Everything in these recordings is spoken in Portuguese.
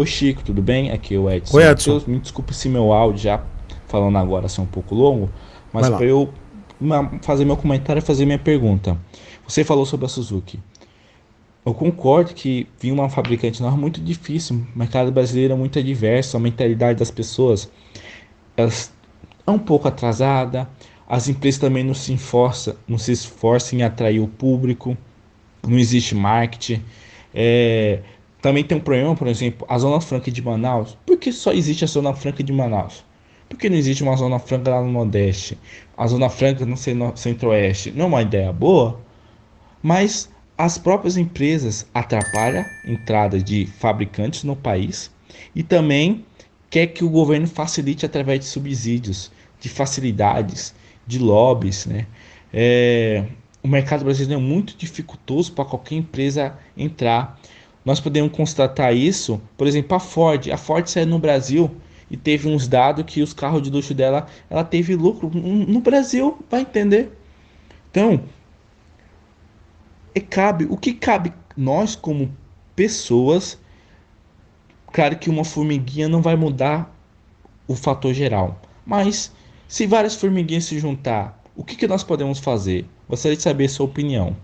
Oi, Chico, tudo bem? Aqui é o Edson. Oi, Edson. me desculpe se meu áudio já falando agora assim um pouco longo, mas para eu fazer meu comentário, e fazer minha pergunta. Você falou sobre a Suzuki. Eu concordo que vir uma fabricante nova é muito difícil. O mercado brasileiro é muito diverso, a mentalidade das pessoas elas é um pouco atrasada. As empresas também não se, enforça, não se esforçam em atrair o público, não existe marketing. É, também tem um problema, por exemplo, a Zona Franca de Manaus. Por que só existe a Zona Franca de Manaus? Por que não existe uma Zona Franca lá no Nordeste? A Zona Franca no Centro-Oeste? Não é uma ideia boa, mas as próprias empresas atrapalham a entrada de fabricantes no país e também quer que o governo facilite através de subsídios, de facilidades, de lobbies, né? É, o mercado brasileiro é muito dificultoso para qualquer empresa entrar. Nós podemos constatar isso, por exemplo, a Ford. A Ford saiu no Brasil e teve uns dados que os carros de luxo dela, ela teve lucro no Brasil, vai entender? Então, é cabe, o que cabe nós como pessoas, claro que uma formiguinha não vai mudar o fator geral, mas se várias formiguinhas se juntar, o que, que nós podemos fazer? Gostaria de saber a sua opinião.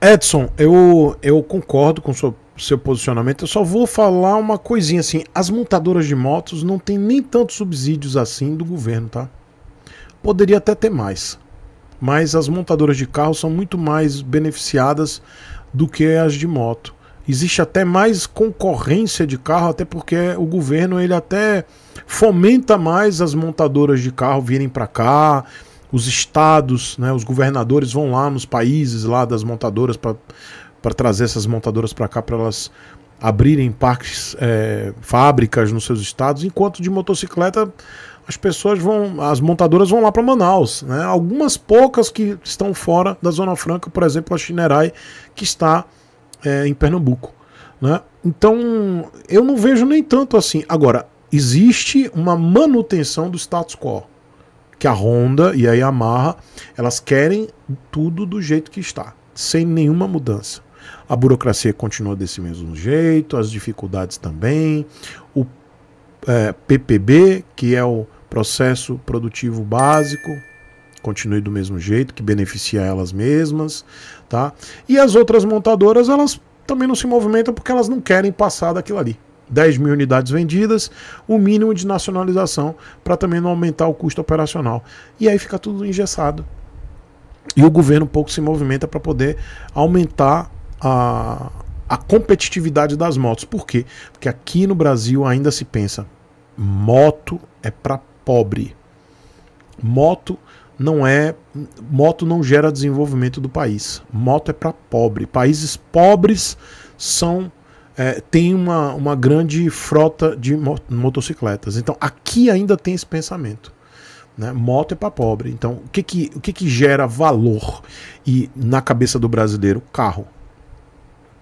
Edson, eu, eu concordo com o seu, seu posicionamento. Eu só vou falar uma coisinha assim. As montadoras de motos não têm nem tantos subsídios assim do governo, tá? Poderia até ter mais. Mas as montadoras de carro são muito mais beneficiadas do que as de moto. Existe até mais concorrência de carro, até porque o governo ele até fomenta mais as montadoras de carro virem para cá os estados, né, os governadores vão lá nos países lá das montadoras para trazer essas montadoras para cá para elas abrirem parques, é, fábricas nos seus estados, enquanto de motocicleta as pessoas vão, as montadoras vão lá para Manaus, né? Algumas poucas que estão fora da Zona Franca, por exemplo, a Chinerai, que está é, em Pernambuco, né? Então, eu não vejo nem tanto assim. Agora, existe uma manutenção do status quo que a Honda e a Yamaha, elas querem tudo do jeito que está, sem nenhuma mudança. A burocracia continua desse mesmo jeito, as dificuldades também, o é, PPB, que é o processo produtivo básico, continue do mesmo jeito, que beneficia elas mesmas, tá? E as outras montadoras, elas também não se movimentam porque elas não querem passar daquilo ali. 10 mil unidades vendidas, o mínimo de nacionalização para também não aumentar o custo operacional. E aí fica tudo engessado. E o governo pouco se movimenta para poder aumentar a, a competitividade das motos. Por quê? Porque aqui no Brasil ainda se pensa: moto é para pobre. Moto não é. Moto não gera desenvolvimento do país. Moto é para pobre. Países pobres são é, tem uma, uma grande frota de motocicletas. Então aqui ainda tem esse pensamento. Né? Moto é para pobre. Então o que que, o que que gera valor e na cabeça do brasileiro? Carro.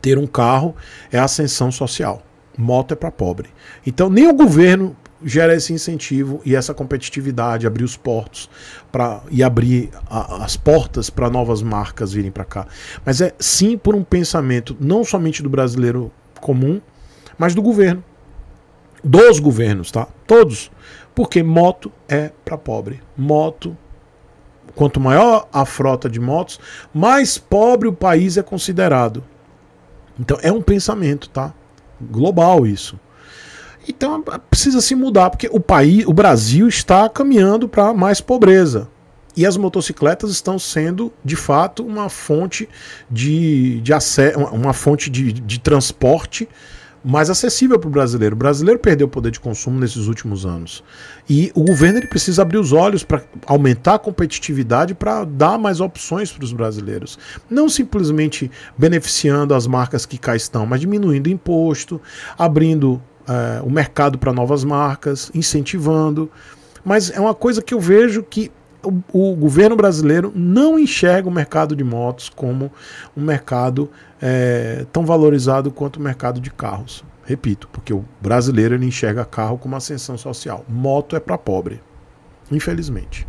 Ter um carro é ascensão social. Moto é para pobre. Então nem o governo gera esse incentivo e essa competitividade, abrir os portos pra, e abrir a, as portas para novas marcas virem para cá. Mas é sim por um pensamento não somente do brasileiro comum, mas do governo. Dos governos, tá? Todos. Porque moto é para pobre. Moto. Quanto maior a frota de motos, mais pobre o país é considerado. Então é um pensamento, tá? Global isso. Então precisa se mudar, porque o país, o Brasil está caminhando para mais pobreza. E as motocicletas estão sendo, de fato, uma fonte de, de acesso, uma fonte de, de transporte mais acessível para o brasileiro. O brasileiro perdeu o poder de consumo nesses últimos anos. E o governo ele precisa abrir os olhos para aumentar a competitividade para dar mais opções para os brasileiros. Não simplesmente beneficiando as marcas que cá estão, mas diminuindo o imposto, abrindo eh, o mercado para novas marcas, incentivando. Mas é uma coisa que eu vejo que o, o, governo brasileiro não enxerga o mercado de motos como um mercado é, tão valorizado quanto o mercado de carros. Repito, porque o brasileiro ele enxerga carro como ascensão social. Moto é para pobre, infelizmente.